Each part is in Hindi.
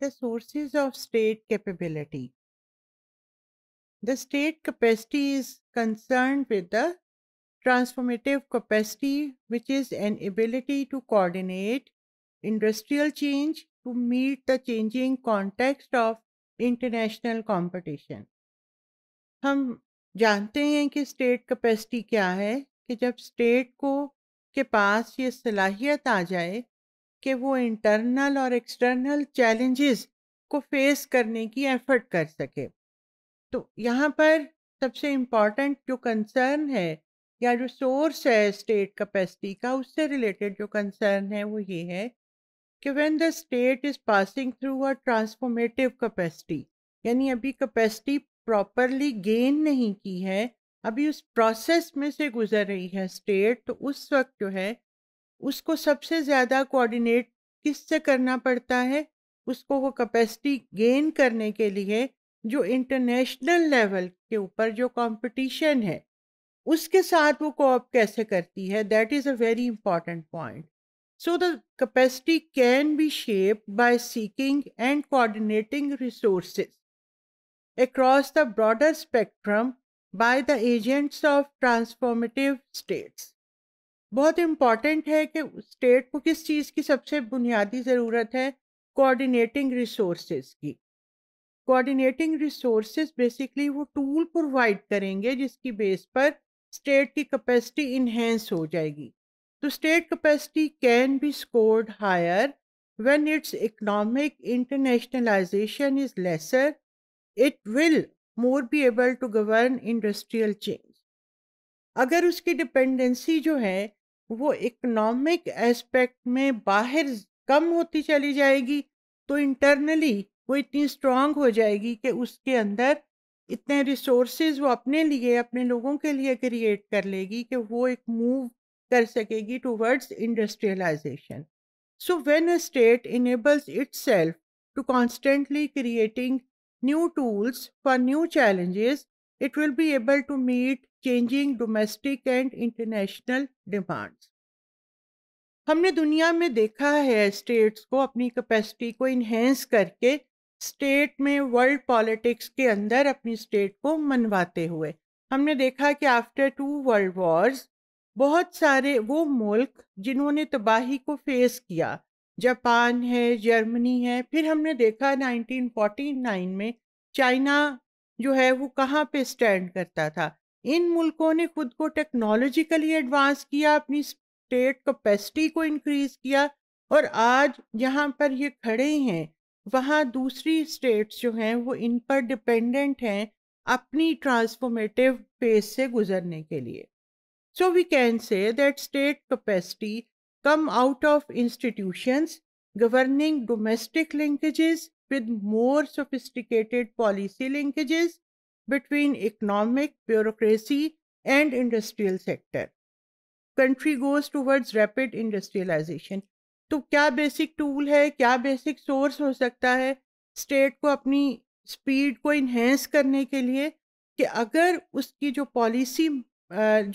The sources of state capability. The state capacity is concerned with the transformative capacity, which is an ability to coordinate industrial change to meet the changing context of international competition. हम जानते हैं कि स्टेट कैपेसिटी क्या है कि जब स्टेट को के पास ये सलाहियत आ जाए कि वो इंटरनल और एक्सटर्नल चैलेंजेस को फेस करने की एफर्ट कर सके तो यहाँ पर सबसे इम्पॉर्टेंट जो कंसर्न है या जो सोर्स है स्टेट कैपेसिटी का उससे रिलेटेड जो कंसर्न है वो ये है कि when the state is passing through a transformative capacity यानी अभी कैपेसिटी प्रॉपरली गेन नहीं की है अभी उस प्रोसेस में से गुजर रही है स्टेट तो उस वक्त जो है उसको सबसे ज़्यादा कोऑर्डिनेट से करना पड़ता है उसको वो कैपेसिटी गेन करने के लिए जो इंटरनेशनल लेवल के ऊपर जो कंपटीशन है उसके साथ वो कोऑप कैसे करती है that is a very important point so the capacity can be shape by seeking and coordinating resource across the broader spectrum by the agents of transformative states बहुत इम्पॉर्टेंट है कि स्टेट को किस चीज़ की सबसे बुनियादी ज़रूरत है कोऑर्डिनेटिंग रिसोर्सेज की कोऑर्डिनेटिंग रिसोर्सेज बेसिकली वो टूल प्रोवाइड करेंगे जिसकी बेस पर स्टेट की कैपेसिटी इन्हेंस हो जाएगी तो state capacity can be scored higher when its economic internationalization is lesser it will more be able to govern industrial change अगर उसकी डिपेंडेंसी जो है वो इकोनॉमिक एस्पेक्ट में बाहर कम होती चली जाएगी तो इंटरनली वो इतनी स्ट्रांग हो जाएगी कि उसके अंदर इतने रिसोर्सेज वो अपने लिए अपने लोगों के लिए क्रिएट कर लेगी कि वो एक मूव कर सकेगी towards industrialization so when a state enables its to constantly creating new tools for new challenges it will be able to meet changing domestic and international demands. हमने दुनिया में देखा है स्टेट्स को अपनी कैपेसिटी को इन्हेंस करके स्टेट में वर्ल्ड पॉलिटिक्स के अंदर अपनी स्टेट को मनवाते हुए हमने देखा कि आफ्टर टू वर्ल्ड वॉर्स बहुत सारे वो मुल्क जिन्होंने तबाही को फेस किया जापान है जर्मनी है फिर हमने देखा 1949 में चाइना जो है वो कहाँ पे स्टैंड करता था इन मुल्कों ने खुद को टेक्नोलॉजिकली एडवांस किया अपनी स्टेट कैपेसिटी को इंक्रीज किया और आज जहाँ पर ये खड़े हैं वहाँ दूसरी स्टेट्स जो हैं वो इन पर डिपेंडेंट हैं अपनी ट्रांसफॉर्मेटिव फेज से गुजरने के लिए so we can say that state capacity come out of institutions governing domestic linkages with more sophisticated policy linkages between economic, bureaucracy, and industrial sector. Country goes towards rapid industrialization. तो क्या बेसिक टूल है क्या बेसिक सोर्स हो सकता है स्टेट को अपनी स्पीड को इन्हेंस करने के लिए कि अगर उसकी जो पॉलिसी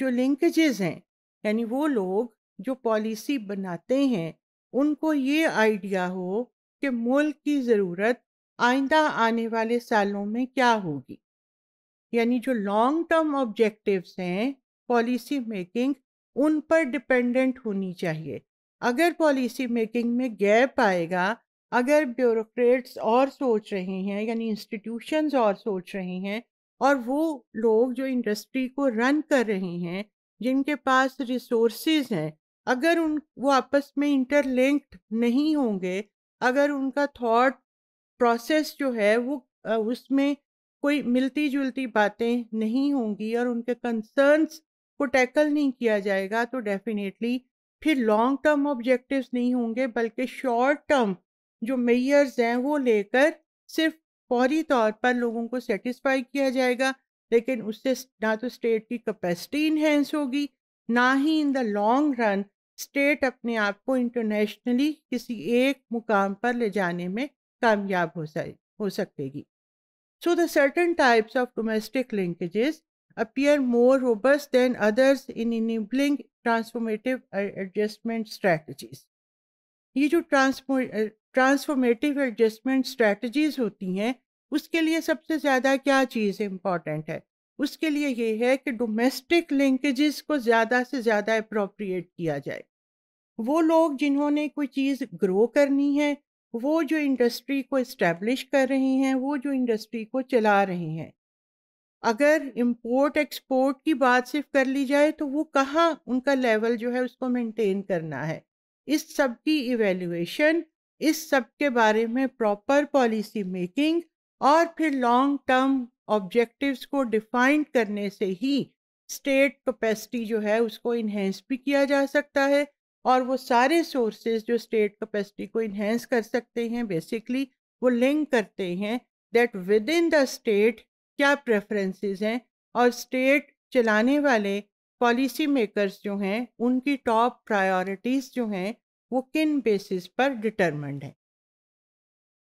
जो लिंकेजेस हैं यानी वो लोग जो पॉलिसी बनाते हैं उनको ये आइडिया हो कि मुल्क की ज़रूरत आइंदा आने वाले सालों में क्या होगी यानी जो लॉन्ग टर्म ऑब्जेक्टिव्स हैं पॉलिसी मेकिंग उन पर डिपेंडेंट होनी चाहिए अगर पॉलिसी मेकिंग में गैप आएगा अगर ब्यूरोक्रेट्स और सोच रहे हैं यानी इंस्टीट्यूशंस और सोच रहे हैं और वो लोग जो इंडस्ट्री को रन कर रहे हैं जिनके पास रिसोर्सेज हैं अगर उन वो आपस में इंटरलिंक्ड नहीं होंगे अगर उनका थॉट प्रोसेस जो है वो उसमें कोई मिलती जुलती बातें नहीं होंगी और उनके कंसर्न्स को टैकल नहीं किया जाएगा तो डेफिनेटली फिर लॉन्ग टर्म ऑब्जेक्टिव्स नहीं होंगे बल्कि शॉर्ट टर्म जो मेयर्स हैं वो लेकर सिर्फ फौरी तौर पर लोगों को सेटिस्फाई किया जाएगा लेकिन उससे ना तो स्टेट की कैपेसिटी इन्हेंस होगी ना ही in the long run state अपने आप को इंटरनेशनली किसी एक मुकाम पर ले जाने में कामयाब हो सके हो सकेगी so the certain types of domestic linkages appear more robust than others in enabling transformative adjustment strategies ये जो ट्रांसफॉर्मेटिव एडजस्टमेंट स्ट्रेटजीज होती हैं उसके लिए सबसे ज़्यादा क्या चीज़ इम्पॉर्टेंट है उसके लिए ये है कि डोमेस्टिक लिंकेजेस को ज़्यादा से ज़्यादा अप्रोप्रिएट किया जाए वो लोग जिन्होंने कोई चीज़ ग्रो करनी है वो जो इंडस्ट्री को इस्टेब्लिश कर रही हैं वो जो इंडस्ट्री को चला रहे हैं अगर इम्पोर्ट एक्सपोर्ट की बात सिर्फ कर ली जाए तो वो कहाँ उनका लेवल जो है उसको मेंटेन करना है इस सब की इवेल्यूशन इस सब के बारे में प्रॉपर पॉलिसी मेकिंग और फिर लॉन्ग टर्म ऑब्जेक्टिव्स को डिफाइन करने से ही स्टेट कैपेसिटी जो है उसको इन्हेंस भी किया जा सकता है और वो सारे सोर्सेज जो स्टेट कैपेसिटी को इन्हेंस कर सकते हैं बेसिकली वो लिंक करते हैं that within the state क्या प्रेफरेंसेस हैं और स्टेट चलाने वाले पॉलिसी मेकर्स जो हैं उनकी टॉप प्रायोरिटीज़ जो हैं वो किन बेसिस पर डिटर्मेंड है